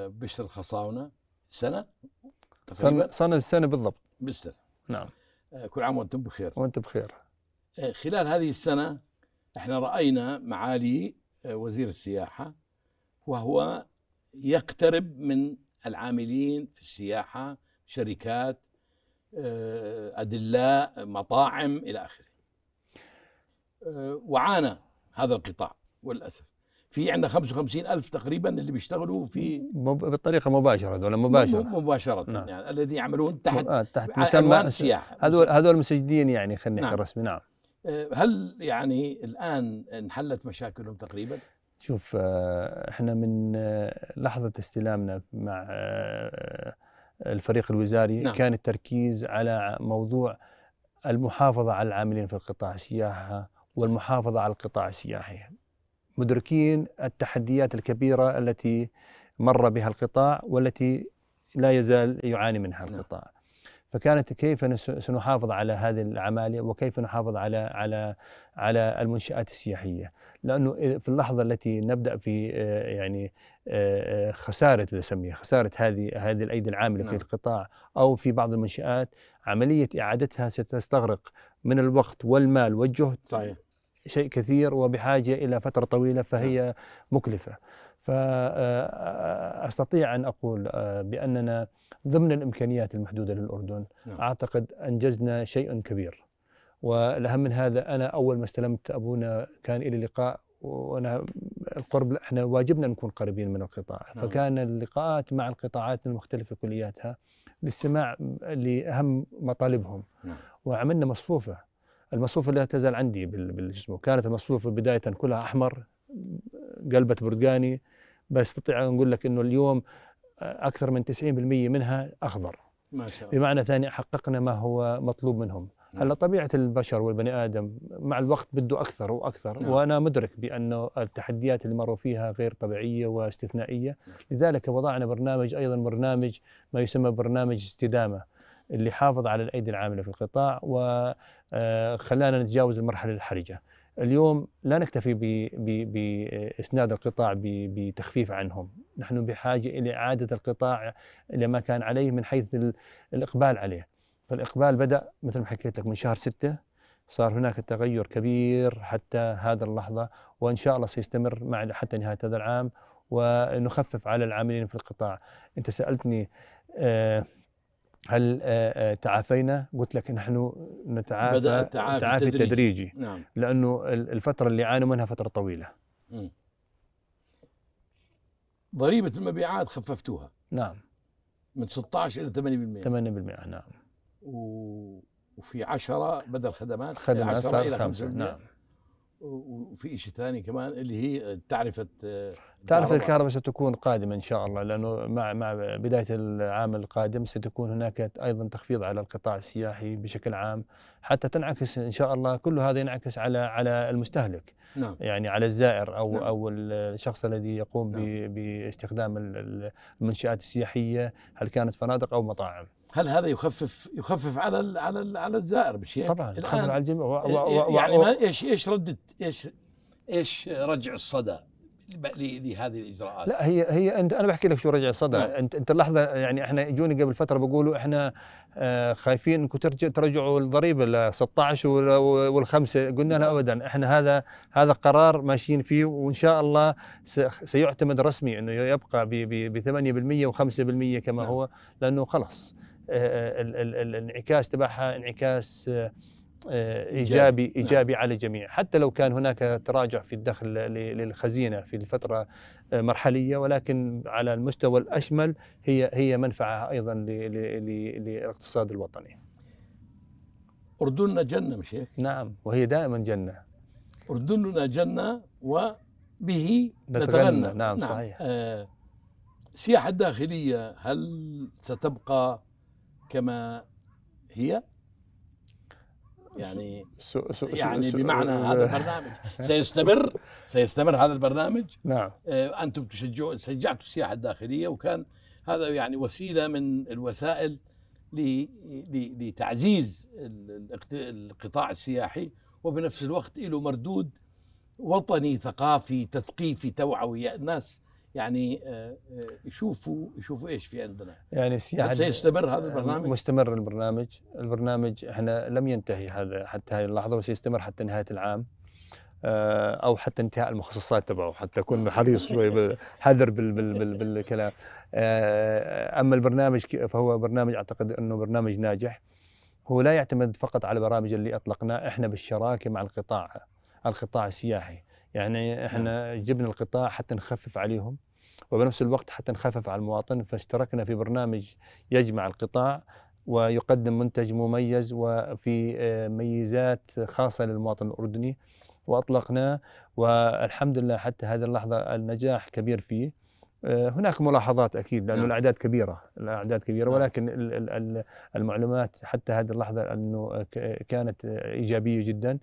بشر الخصاونه سنه سنه سنه بالضبط بالسنة نعم آه، كل عام وانتم بخير وانت بخير آه، خلال هذه السنة احنا رأينا معالي آه، وزير السياحة وهو يقترب من العاملين في السياحة شركات أدلاء مطاعم إلى آخره وعانى هذا القطاع وللأسف في عندنا 55 ألف تقريبا اللي بيشتغلوا في مب... بطريقة مباشرة هذول مباشرة مباشرة نعم. يعني الذي يعملون تحت آه تحت مسمى السياحة هذول هذول مسجدين يعني خلينا نعم. الرسمي نعم آه، هل يعني الآن انحلت مشاكلهم تقريبا؟ شوف آه، احنا من آه، لحظة استلامنا مع الفريق الوزاري نعم. كان التركيز على موضوع المحافظة على العاملين في القطاع السياحة والمحافظة على القطاع السياحي مدركين التحديات الكبيرة التي مر بها القطاع والتي لا يزال يعاني منها نعم. القطاع فكانت كيف سنحافظ على هذه العمالة وكيف نحافظ على على على المنشآت السياحية لأنه في اللحظة التي نبدأ في آه، يعني آه، آه، خسارة نسميها خسارة هذه هذه الأيدي العاملة نعم. في القطاع أو في بعض المنشآت عملية إعادتها ستستغرق من الوقت والمال والجهد صحيح. شيء كثير وبحاجه الى فتره طويله فهي نعم. مكلفه. فاستطيع آه، آه، ان اقول آه، باننا ضمن الامكانيات المحدوده للاردن نعم. اعتقد انجزنا شيء كبير. والاهم من هذا انا اول ما استلمت ابونا كان الي لقاء وانا القرب احنا واجبنا نكون قريبين من القطاع نعم. فكان اللقاءات مع القطاعات المختلفه كلياتها للسماع لاهم مطالبهم نعم. وعملنا مصفوفه المصفوفة لا تزال عندي بالجسم كانت المصفوفة بداية كلها أحمر قلبت برتقاني بستطيع أن أقول لك أنه اليوم أكثر من 90% منها أخضر ما شاء الله. بمعنى ثاني حققنا ما هو مطلوب منهم نعم. هلا طبيعه البشر والبني ادم مع الوقت بده اكثر واكثر نعم. وانا مدرك بانه التحديات اللي مروا فيها غير طبيعيه واستثنائيه نعم. لذلك وضعنا برنامج ايضا برنامج ما يسمى برنامج استدامه اللي حافظ على الايدي العامله في القطاع وخلانا آه، نتجاوز المرحله الحرجه. اليوم لا نكتفي باسناد القطاع بتخفيف عنهم، نحن بحاجه الى اعاده القطاع الى ما كان عليه من حيث الاقبال عليه. فالاقبال بدا مثل ما حكيت لك من شهر ستة صار هناك تغير كبير حتى هذا اللحظه وان شاء الله سيستمر مع حتى نهايه هذا العام ونخفف على العاملين في القطاع. انت سالتني آه، هل آه، آه، تعافينا؟ قلت لك نحن نتعافى بدأ التعافي, التدريجي, التدريجي. نعم. لأنه الفترة اللي عانوا منها فترة طويلة ضريبة المبيعات خففتوها نعم من 16 إلى 8% 8% نعم و... وفي 10 بدل خدمات خدمات 10 إلى 5 نعم وفي شيء ثاني كمان اللي هي تعرفة آه، تعرف الكهرباء ستكون قادمة إن شاء الله لأنه مع مع بداية العام القادم ستكون هناك أيضا تخفيض على القطاع السياحي بشكل عام حتى تنعكس إن شاء الله كل هذا ينعكس على على المستهلك نعم. يعني على الزائر أو نعم. أو الشخص الذي يقوم نعم. باستخدام المنشآت السياحية هل كانت فنادق أو مطاعم هل هذا يخفف يخفف على الـ على الـ على الزائر بشيء طبعا الآن على الجميع و و يعني ايش ايش ردت ايش ايش رجع الصدى لهذه الاجراءات؟ لا هي هي انت انا بحكي لك شو رجع الصدى نعم. انت انت اللحظه يعني احنا اجوني قبل فتره بقولوا احنا آه، خايفين انكم ترجع ترجعوا الضريبه ل 16 والخمسه قلنا لا نعم. ابدا احنا هذا هذا قرار ماشيين فيه وان شاء الله سيعتمد رسمي انه يبقى ب 8% و5% كما نعم. هو لانه خلص آه، آه، الانعكاس تبعها انعكاس ايجابي ايجابي نعم. على الجميع، حتى لو كان هناك تراجع في الدخل للخزينه في الفتره آه، مرحليه ولكن على المستوى الاشمل هي هي منفعه ايضا للاقتصاد الوطني. اردننا جنه مش نعم وهي دائما جنه. اردننا جنه وبه نتغنى, نعم, نعم صحيح. آه السياحه الداخليه هل ستبقى كما هي؟ يعني سو سو يعني سو بمعنى آه. هذا البرنامج سيستمر سيستمر هذا البرنامج نعم آه، انتم تشجعوا شجعتوا السياحه الداخليه وكان هذا يعني وسيله من الوسائل لتعزيز القطاع السياحي وبنفس الوقت له مردود وطني ثقافي تثقيفي توعوي الناس يعني آه، آه، يشوفوا يشوفوا ايش في عندنا يعني السياحه يعني سيستمر هذا يعني البرنامج مستمر البرنامج البرنامج احنا لم ينتهي هذا حتى هذه اللحظه وسيستمر حتى نهايه العام آه، او حتى انتهاء المخصصات تبعه حتى اكون حريص شوي حذر بالكلام اما البرنامج فهو برنامج اعتقد انه برنامج ناجح هو لا يعتمد فقط على البرامج اللي اطلقناه احنا بالشراكه مع القطاع القطاع السياحي يعني احنا نعم. جبنا القطاع حتى نخفف عليهم وبنفس الوقت حتى نخفف على المواطن فاشتركنا في برنامج يجمع القطاع ويقدم منتج مميز وفي آه، ميزات خاصة للمواطن الأردني وأطلقناه والحمد لله حتى هذه اللحظة النجاح كبير فيه آه، هناك ملاحظات أكيد لأنه نعم. الأعداد كبيرة الأعداد كبيرة نعم. ولكن المعلومات حتى هذه اللحظة أنه كانت إيجابية جدا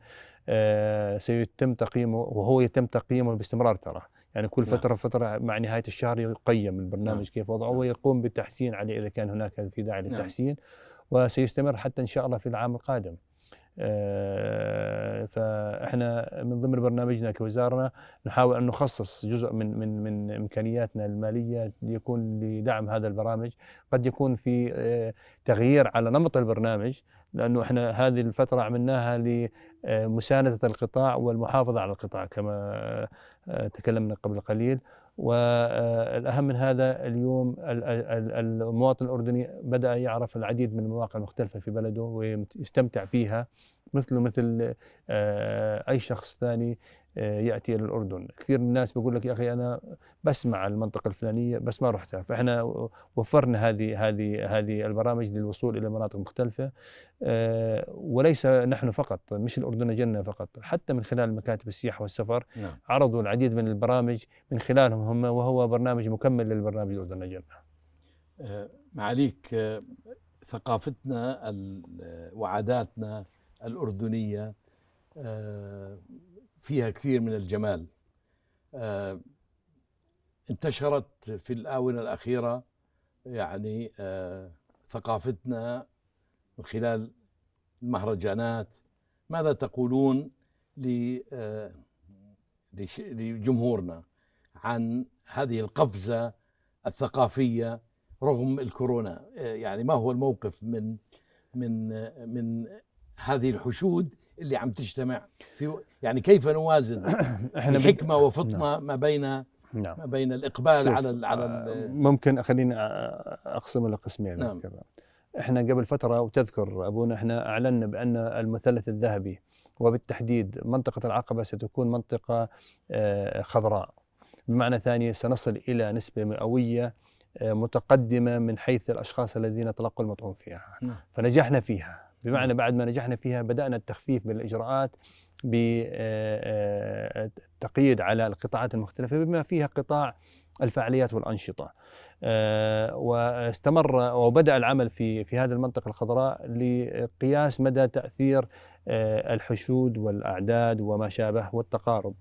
آه، سيتم تقييمه وهو يتم تقييمه باستمرار ترى يعني كل نعم. فتره فتره مع نهايه الشهر يقيم البرنامج نعم. كيف وضعه نعم. ويقوم بالتحسين عليه اذا كان هناك في داعي للتحسين وسيستمر حتى ان شاء الله في العام القادم. آه، فاحنا من ضمن برنامجنا كوزارنا نحاول ان نخصص جزء من من من امكانياتنا الماليه ليكون لدعم هذا البرامج، قد يكون في آه، تغيير على نمط البرنامج لانه احنا هذه الفتره عملناها لمسانده القطاع والمحافظه على القطاع كما آه، تكلمنا قبل قليل والاهم آه، من هذا اليوم المواطن الاردني بدا يعرف العديد من المواقع المختلفه في بلده ويستمتع فيها مثله مثل آه، اي شخص ثاني آه، ياتي الى الاردن كثير من الناس بيقول لك يا اخي انا بسمع المنطقه الفلانيه بس ما رحتها فاحنا وفرنا هذه هذه هذه البرامج للوصول الى مناطق مختلفه آه، وليس نحن فقط مش الاردن جنه فقط حتى من خلال مكاتب السياحه والسفر نعم. عرضوا العديد من البرامج من خلالهم هم وهو برنامج مكمل للبرنامج الاردن جنه آه، معاليك ثقافتنا وعاداتنا الاردنيه فيها كثير من الجمال آه، انتشرت في الآونة الأخيرة يعني آه، ثقافتنا من خلال المهرجانات ماذا تقولون آه، لجمهورنا عن هذه القفزة الثقافية رغم الكورونا يعني ما هو الموقف من من من هذه الحشود اللي عم تجتمع في يعني كيف نوازن احنا حكمه وفطنه نعم. ما بين نعم. ما بين الاقبال على على آه، ممكن خليني اقسم لقسمين نعم. احنا قبل فتره وتذكر ابونا احنا اعلنا بان المثلث الذهبي وبالتحديد منطقه العقبه ستكون منطقه آه، خضراء بمعنى ثاني سنصل الى نسبه مئويه آه، متقدمه من حيث الاشخاص الذين تلقوا المطعوم فيها نعم. فنجحنا فيها بمعنى نعم. بعد ما نجحنا فيها بدأنا التخفيف من الإجراءات بالتقييد آه، آه، على القطاعات المختلفة بما فيها قطاع الفعاليات والأنشطة آه، واستمر وبدأ العمل في في هذه المنطقة الخضراء لقياس مدى تأثير الحشود والأعداد وما شابه والتقارب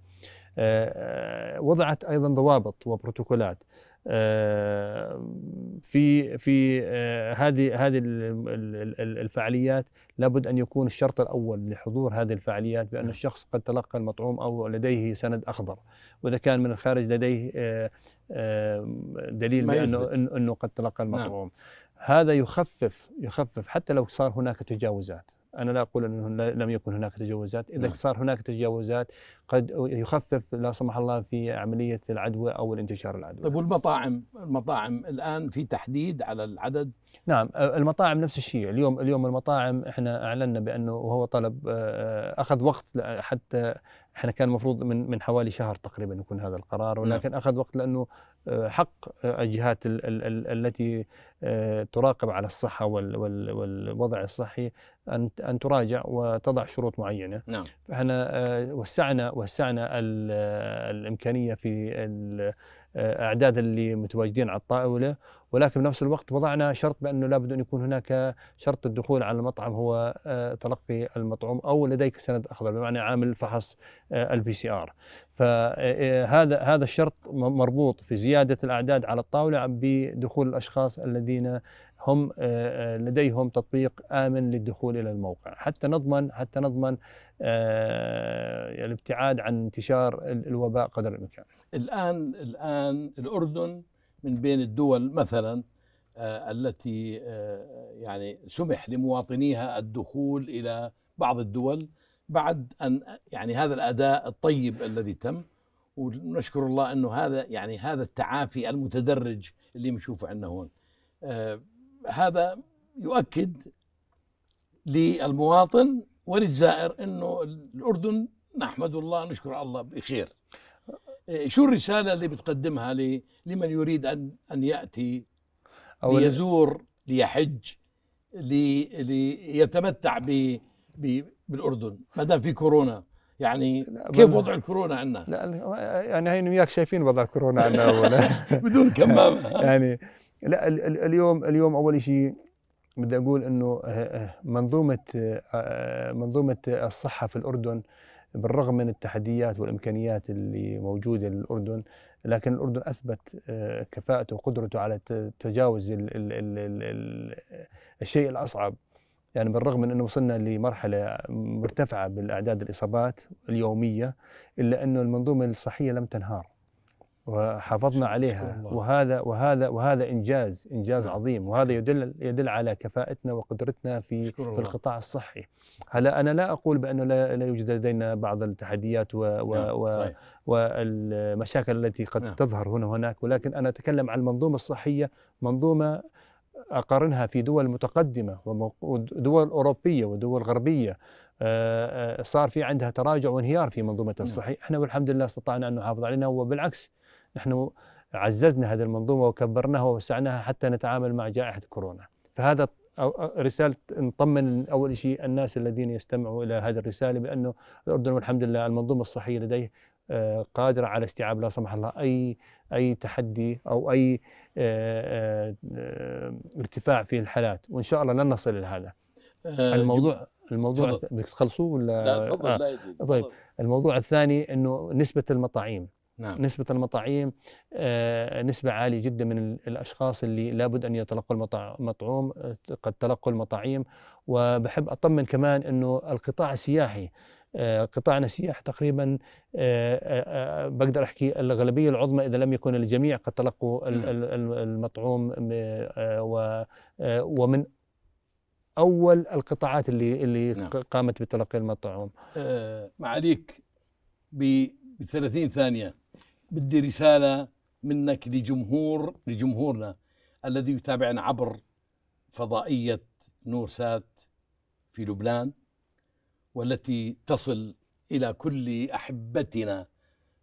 وضعت أيضا ضوابط وبروتوكولات آه، في في آه، هذه هذه الفعاليات لابد ان يكون الشرط الاول لحضور هذه الفعاليات بان نعم. الشخص قد تلقى المطعوم او لديه سند اخضر واذا كان من الخارج لديه آه، دليل بانه انه قد تلقى نعم. المطعوم نعم. هذا يخفف يخفف حتى لو صار هناك تجاوزات انا لا اقول انه لم يكن هناك تجاوزات، اذا نعم. صار هناك تجاوزات قد يخفف لا سمح الله في عمليه العدوى او الانتشار العدوى. طيب والمطاعم المطاعم الان في تحديد على العدد؟ نعم آه، المطاعم نفس الشيء، اليوم اليوم المطاعم احنا اعلنا بانه وهو طلب آه، آه، اخذ وقت حتى احنا كان المفروض من من حوالي شهر تقريبا يكون هذا القرار نعم. ولكن نعم. اخذ وقت لانه آه، حق الجهات التي آه، تراقب على الصحه والوضع الصحي ان ان تراجع وتضع شروط معينه نعم احنا آه، وسعنا وسعنا الامكانيه في آه، اعداد اللي متواجدين على الطاوله ولكن بنفس الوقت وضعنا شرط بانه لابد ان يكون هناك شرط الدخول على المطعم هو آه، تلقي المطعوم او لديك سند اخضر بمعنى عامل فحص آه، البي سي ار فهذا هذا الشرط مربوط في زياده الاعداد على الطاوله بدخول الاشخاص الذين هم لديهم تطبيق امن للدخول الى الموقع حتى نضمن حتى نضمن الابتعاد عن انتشار الوباء قدر الامكان الآن الآن الأردن من بين الدول مثلا آه، التي آه، يعني سمح لمواطنيها الدخول إلى بعض الدول بعد أن يعني هذا الأداء الطيب الذي تم ونشكر الله أنه هذا يعني هذا التعافي المتدرج اللي بنشوفه عندنا هون آه، هذا يؤكد للمواطن وللزائر أنه الأردن نحمد الله نشكر الله بخير شو الرسالة اللي بتقدمها لمن يريد أن أن يأتي أو ليزور ليحج لي ليتمتع ب بالاردن ما دام في كورونا يعني كيف وضع الكورونا عندنا؟ لا يعني هي وياك شايفين وضع الكورونا عندنا بدون كمامه يعني لا اليوم اليوم اول شيء بدي اقول انه آه، آه، منظومه آه، منظومه الصحه في الاردن بالرغم من التحديات والامكانيات اللي موجوده للاردن لكن الاردن اثبت كفاءته وقدرته على تجاوز الـ الـ الـ الـ الشيء الاصعب يعني بالرغم من انه وصلنا لمرحله مرتفعه بالاعداد الاصابات اليوميه الا انه المنظومه الصحيه لم تنهار وحافظنا عليها وهذا وهذا وهذا انجاز انجاز نعم. عظيم وهذا يدل يدل على كفاءتنا وقدرتنا في في القطاع الصحي هلا انا لا اقول بانه لا, لا يوجد لدينا بعض التحديات و و نعم، و والمشاكل التي قد نعم. تظهر هنا وهناك ولكن انا اتكلم عن المنظومه الصحيه منظومه اقارنها في دول متقدمه ودول اوروبيه ودول غربيه آه، آه، صار في عندها تراجع وانهيار في منظومه نعم. الصحي احنا والحمد لله استطعنا ان نحافظ عليها وبالعكس نحن عززنا هذه المنظومة وكبرناها ووسعناها حتى نتعامل مع جائحة كورونا فهذا رسالة نطمن أول شيء الناس الذين يستمعوا إلى هذه الرسالة بأنه الأردن والحمد لله المنظومة الصحية لديه آه، قادرة على استيعاب لا سمح الله أي أي تحدي أو أي آه، آه، ارتفاع في الحالات وإن شاء الله لن نصل إلى هذا الموضوع الموضوع بدك تخلصوه ولا لا تفضل آه. لا طيب الموضوع الثاني انه نسبه المطاعيم نعم. نسبة المطاعيم آه، نسبة عالية جدا من الأشخاص اللي لابد أن يتلقوا المطعوم آه، قد تلقوا المطاعيم وبحب أطمن كمان أنه القطاع السياحي آه، قطاعنا سياح تقريبا بقدر احكي الاغلبيه العظمى اذا لم يكن الجميع قد تلقوا نعم. المطعوم ومن اول القطاعات اللي اللي نعم. قامت بتلقي المطعوم معاليك ب 30 ثانيه بدي رسالة منك لجمهور لجمهورنا الذي يتابعنا عبر فضائية نور سات في لبنان والتي تصل إلى كل أحبتنا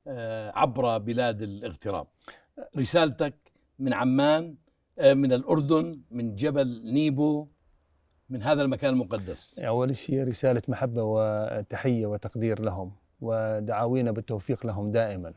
آه، عبر بلاد الاغتراب رسالتك من عمان آه، من الأردن من جبل نيبو من هذا المكان المقدس أول شيء رسالة محبة وتحية وتقدير لهم ودعاوينا بالتوفيق لهم دائما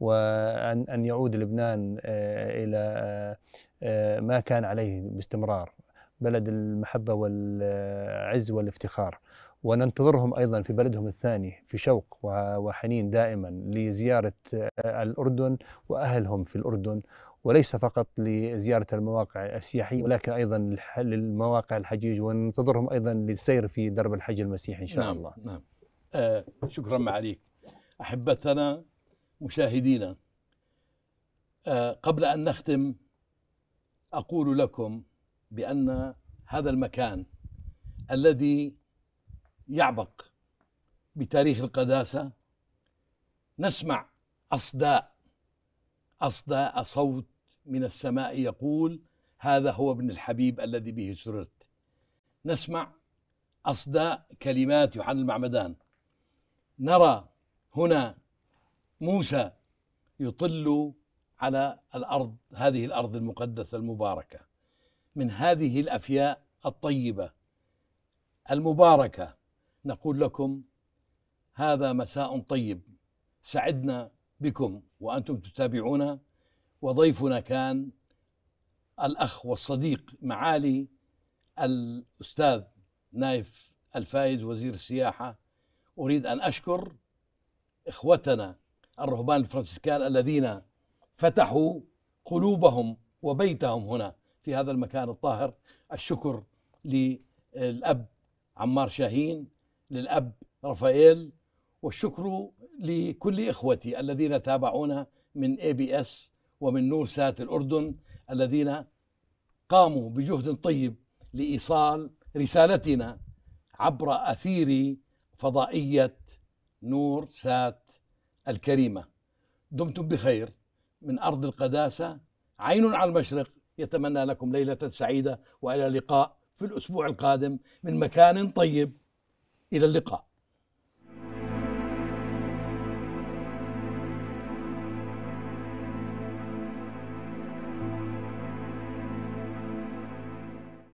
وأن أن يعود لبنان آه، إلى آه، آه، ما كان عليه باستمرار بلد المحبة والعز والافتخار وننتظرهم أيضا في بلدهم الثاني في شوق وحنين دائما لزيارة الأردن وأهلهم في الأردن وليس فقط لزيارة المواقع السياحية ولكن أيضا للمواقع الحجيج وننتظرهم أيضا للسير في درب الحج المسيحي إن شاء نعم الله نعم آه شكرا معاليك أحبتنا مشاهدينا آه، قبل أن نختم أقول لكم بأن هذا المكان الذي يعبق بتاريخ القداسة نسمع أصداء أصداء صوت من السماء يقول هذا هو ابن الحبيب الذي به سررت نسمع أصداء كلمات يوحنا المعمدان نرى هنا موسى يطل على الارض هذه الارض المقدسه المباركه من هذه الافياء الطيبه المباركه نقول لكم هذا مساء طيب سعدنا بكم وانتم تتابعونا وضيفنا كان الاخ والصديق معالي الاستاذ نايف الفايز وزير السياحه اريد ان اشكر اخوتنا الرهبان الفرنسيسكان الذين فتحوا قلوبهم وبيتهم هنا في هذا المكان الطاهر الشكر للأب عمار شاهين للأب رفائيل والشكر لكل إخوتي الذين تابعونا من اي بي اس ومن نور سات الأردن الذين قاموا بجهد طيب لإيصال رسالتنا عبر أثير فضائية نور سات الكريمة دمتم بخير من أرض القداسة عين على المشرق يتمنى لكم ليلة سعيدة وإلى اللقاء في الأسبوع القادم من مكان طيب إلى اللقاء